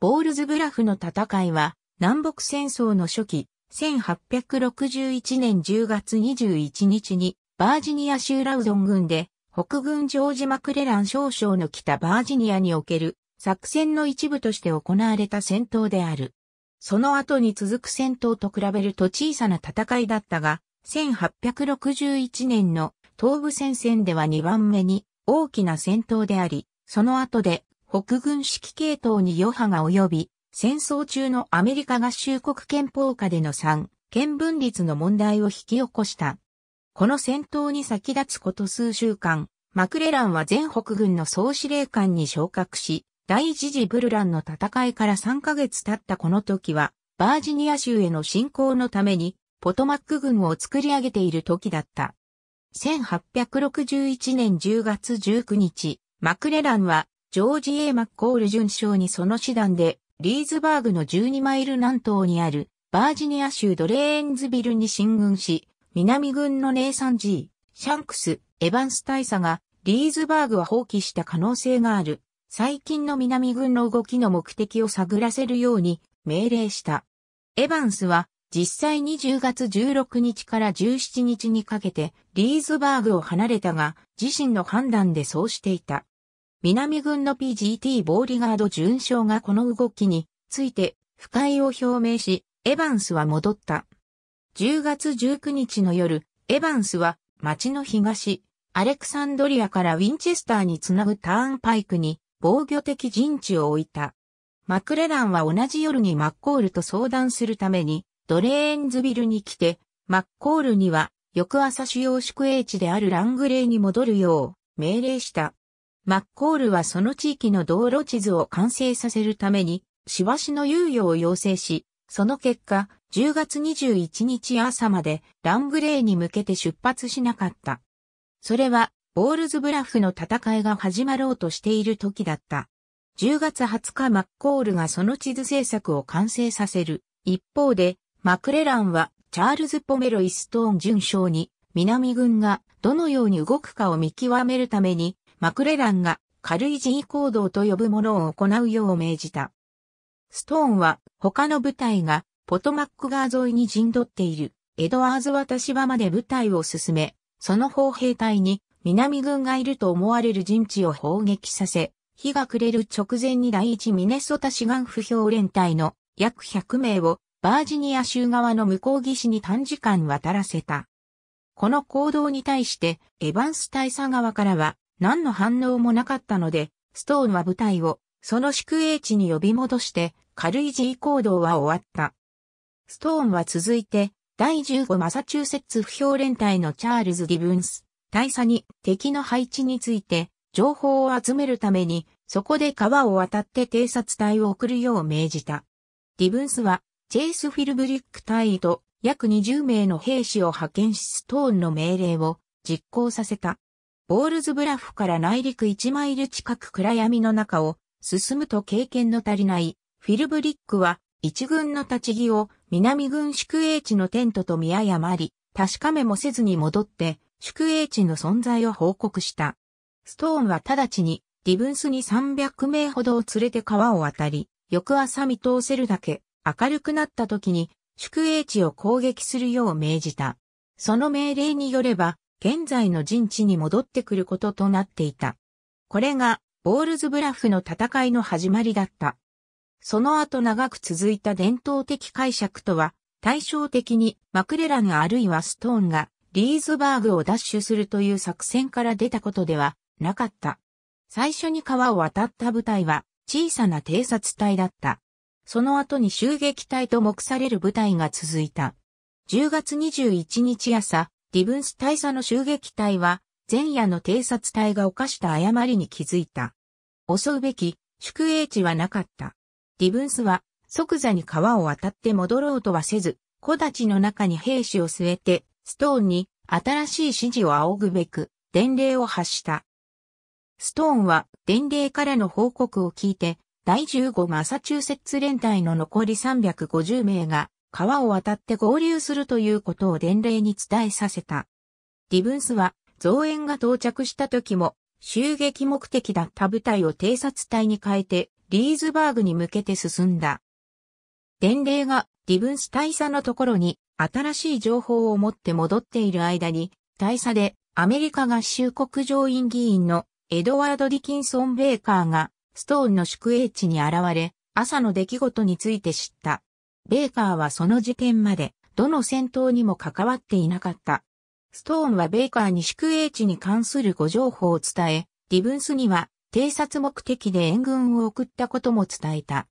ボールズブラフの戦いは、南北戦争の初期、1861年10月21日に、バージニア州ラウドン軍で、北軍ジョージ・マクレラン少将の北バージニアにおける作戦の一部として行われた戦闘である。その後に続く戦闘と比べると小さな戦いだったが、1861年の東部戦線では2番目に大きな戦闘であり、その後で北軍指揮系統に余波が及び、戦争中のアメリカ合衆国憲法下での三憲分立の問題を引き起こした。この戦闘に先立つこと数週間、マクレランは全北軍の総司令官に昇格し、第一次ブルランの戦いから3ヶ月経ったこの時は、バージニア州への侵攻のために、ポトマック軍を作り上げている時だった。1861年10月19日、マクレランはジョージ・ A・ マッコール准将にその師団で、リーズバーグの12マイル南東にある、バージニア州ドレーンズビルに進軍し、南軍のネイサン・ジー、シャンクス、エヴァンス大佐が、リーズバーグは放棄した可能性がある、最近の南軍の動きの目的を探らせるように命令した。エヴァンスは、実際に10月16日から17日にかけて、リーズバーグを離れたが、自身の判断でそうしていた。南軍の PGT ボーリガード巡将がこの動きについて不快を表明し、エヴァンスは戻った。10月19日の夜、エヴァンスは町の東、アレクサンドリアからウィンチェスターにつなぐターンパイクに防御的陣地を置いた。マクレランは同じ夜にマッコールと相談するためにドレーンズビルに来て、マッコールには翌朝主要宿営地であるラングレーに戻るよう命令した。マッコールはその地域の道路地図を完成させるために、しわしの猶予を要請し、その結果、10月21日朝までラングレーに向けて出発しなかった。それは、ボールズブラフの戦いが始まろうとしている時だった。10月20日マッコールがその地図制作を完成させる。一方で、マクレランはチャールズ・ポメロイ・ストーン巡将に南軍がどのように動くかを見極めるためにマクレランが軽い人 G 行動と呼ぶものを行うよう命じた。ストーンは他の部隊がポトマック川沿いに陣取っているエドワーズ渡し場まで部隊を進め、その砲兵隊に南軍がいると思われる陣地を砲撃させ、日が暮れる直前に第一ミネソタ志願不評連隊の約100名をバージニア州側の向こう岸に短時間渡らせた。この行動に対してエヴァンス大佐側からは何の反応もなかったので、ストーンは部隊をその宿営地に呼び戻して軽い G 行動は終わった。ストーンは続いて第15マサチューセッツ不評連隊のチャールズ・ディブンス大佐に敵の配置について情報を集めるためにそこで川を渡って偵察隊を送るよう命じた。ディブンスはチェイス・フィルブリック隊員と約20名の兵士を派遣しストーンの命令を実行させた。ボールズブラフから内陸1マイル近く暗闇の中を進むと経験の足りないフィルブリックは一軍の立ち木を南軍宿営地のテントと見誤り、確かめもせずに戻って宿営地の存在を報告した。ストーンは直ちにディブンスに300名ほどを連れて川を渡り、翌朝見通せるだけ明るくなった時に宿営地を攻撃するよう命じた。その命令によれば、現在の陣地に戻ってくることとなっていた。これが、ボールズブラフの戦いの始まりだった。その後長く続いた伝統的解釈とは、対照的にマクレランあるいはストーンがリーズバーグを奪取するという作戦から出たことではなかった。最初に川を渡った部隊は小さな偵察隊だった。その後に襲撃隊と目される部隊が続いた。10月21日朝、ディブンス大佐の襲撃隊は、前夜の偵察隊が犯した誤りに気づいた。襲うべき宿営地はなかった。ディブンスは即座に川を渡って戻ろうとはせず、小立の中に兵士を据えて、ストーンに新しい指示を仰ぐべく、伝令を発した。ストーンは伝令からの報告を聞いて、第15マサチューセッツ連隊の残り350名が川を渡って合流するということを伝令に伝えさせた。ディブンスは、増援が到着した時も、襲撃目的だった部隊を偵察隊に変えて、リーズバーグに向けて進んだ。伝令がディブンス大佐のところに新しい情報を持って戻っている間に、大佐でアメリカ合衆国上院議員のエドワード・ディキンソン・ベーカーがストーンの宿営地に現れ、朝の出来事について知った。ベーカーはその事件まで、どの戦闘にも関わっていなかった。ストーンはベーカーに宿営地に関するご情報を伝え、ディブンスには偵察目的で援軍を送ったことも伝えた。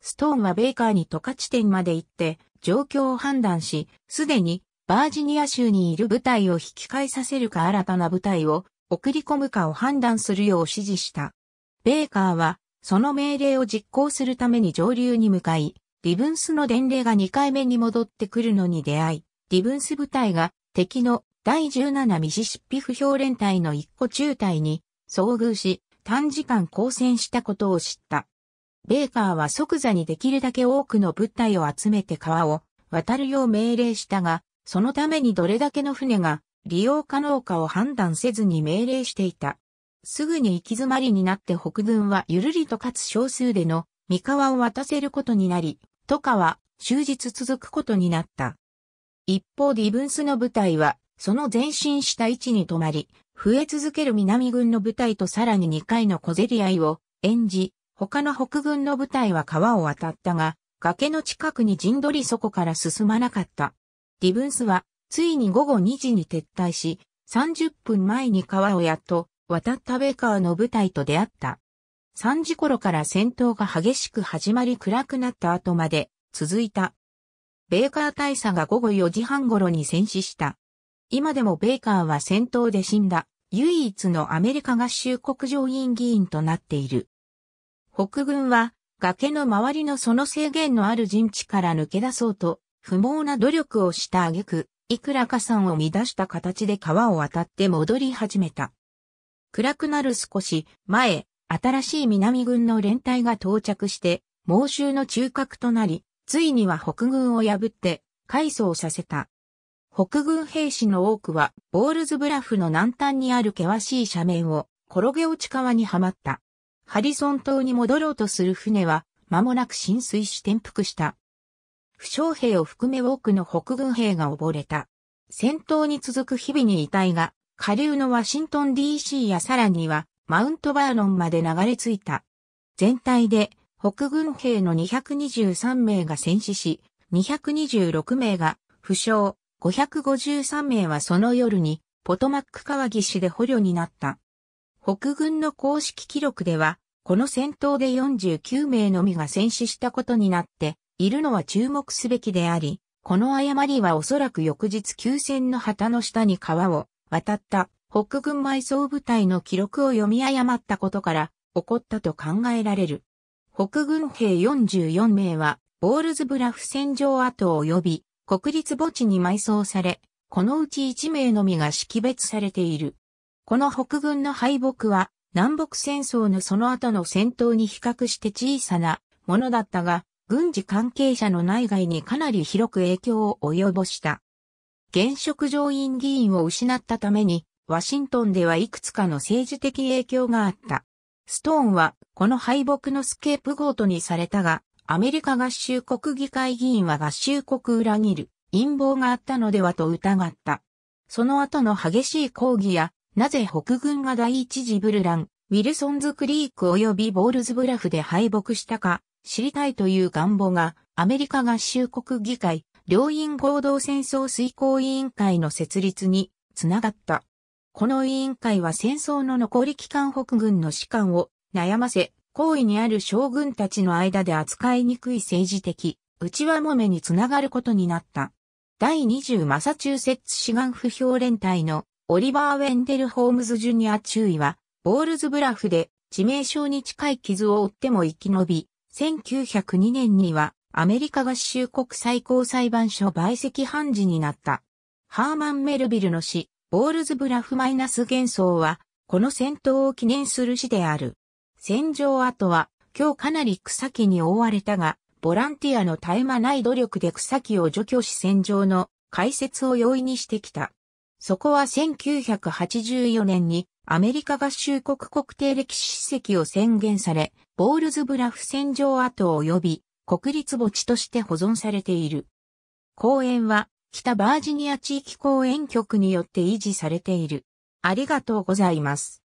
ストーンはベーカーに渡カ地点まで行って、状況を判断し、すでにバージニア州にいる部隊を引き返させるか新たな部隊を送り込むかを判断するよう指示した。ベーカーは、その命令を実行するために上流に向かい、リブンスの伝令が2回目に戻ってくるのに出会い、リブンス部隊が敵の第17ミシシッピ不評連隊の1個中隊に遭遇し、短時間交戦したことを知った。ベーカーは即座にできるだけ多くの物体を集めて川を渡るよう命令したが、そのためにどれだけの船が利用可能かを判断せずに命令していた。すぐに行き詰まりになって北軍はゆるりとかつ少数での三河を渡せることになり、とかは終日続くことになった。一方ディブンスの部隊は、その前進した位置に止まり、増え続ける南軍の部隊とさらに2回の小競り合いを演じ、他の北軍の部隊は川を渡ったが、崖の近くに陣取り底から進まなかった。ディブンスは、ついに午後2時に撤退し、30分前に川をやっと渡ったベーカーの部隊と出会った。3時頃から戦闘が激しく始まり暗くなった後まで続いた。ベーカー大佐が午後4時半頃に戦死した。今でもベーカーは戦闘で死んだ唯一のアメリカ合衆国上院議員となっている。北軍は崖の周りのその制限のある陣地から抜け出そうと不毛な努力をした挙句、いくらか山を乱した形で川を渡って戻り始めた。暗くなる少し前、新しい南軍の連隊が到着して、猛襲の中核となり、ついには北軍を破って、改装させた。北軍兵士の多くは、ボールズブラフの南端にある険しい斜面を、転げ落ち川にはまった。ハリソン島に戻ろうとする船は、間もなく浸水し転覆した。負傷兵を含め多くの北軍兵が溺れた。戦闘に続く日々に遺体が、下流のワシントン DC やさらにはマウントバーノンまで流れ着いた。全体で北軍兵の223名が戦死し、226名が負傷、553名はその夜にポトマック川岸で捕虜になった。北軍の公式記録では、この戦闘で49名のみが戦死したことになっているのは注目すべきであり、この誤りはおそらく翌日休戦の旗の下に川を渡った北軍埋葬部隊の記録を読み誤ったことから起こったと考えられる。北軍兵44名は、ボールズブラフ戦場跡及び、国立墓地に埋葬され、このうち1名のみが識別されている。この北軍の敗北は、南北戦争のその後の戦闘に比較して小さなものだったが、軍事関係者の内外にかなり広く影響を及ぼした。現職上院議員を失ったために、ワシントンではいくつかの政治的影響があった。ストーンは、この敗北のスケープゴートにされたが、アメリカ合衆国議会議員は合衆国裏切る陰謀があったのではと疑った。その後の激しい抗議や、なぜ北軍が第一次ブルラン、ウィルソンズクリーク及びボールズブラフで敗北したか知りたいという願望がアメリカ合衆国議会両院合同戦争遂行委員会の設立につながった。この委員会は戦争の残り期間北軍の士官を悩ませ、行為にある将軍たちの間で扱いにくい政治的、内輪もめにつながることになった。第20マサチューセッツ志願不評連隊のオリバー・ウェンデル・ホームズ・ジュニア中尉は、ボールズブラフで致命傷に近い傷を負っても生き延び、1902年にはアメリカ合衆国最高裁判所売席判事になった。ハーマン・メルビルの死、ボールズブラフマイナス幻想は、この戦闘を記念する詩である。戦場跡は、今日かなり草木に覆われたが、ボランティアの絶え間ない努力で草木を除去し戦場の開設を容易にしてきた。そこは1984年にアメリカ合衆国国定歴史史跡を宣言され、ボールズブラフ戦場跡及び国立墓地として保存されている。公園は北バージニア地域公園局によって維持されている。ありがとうございます。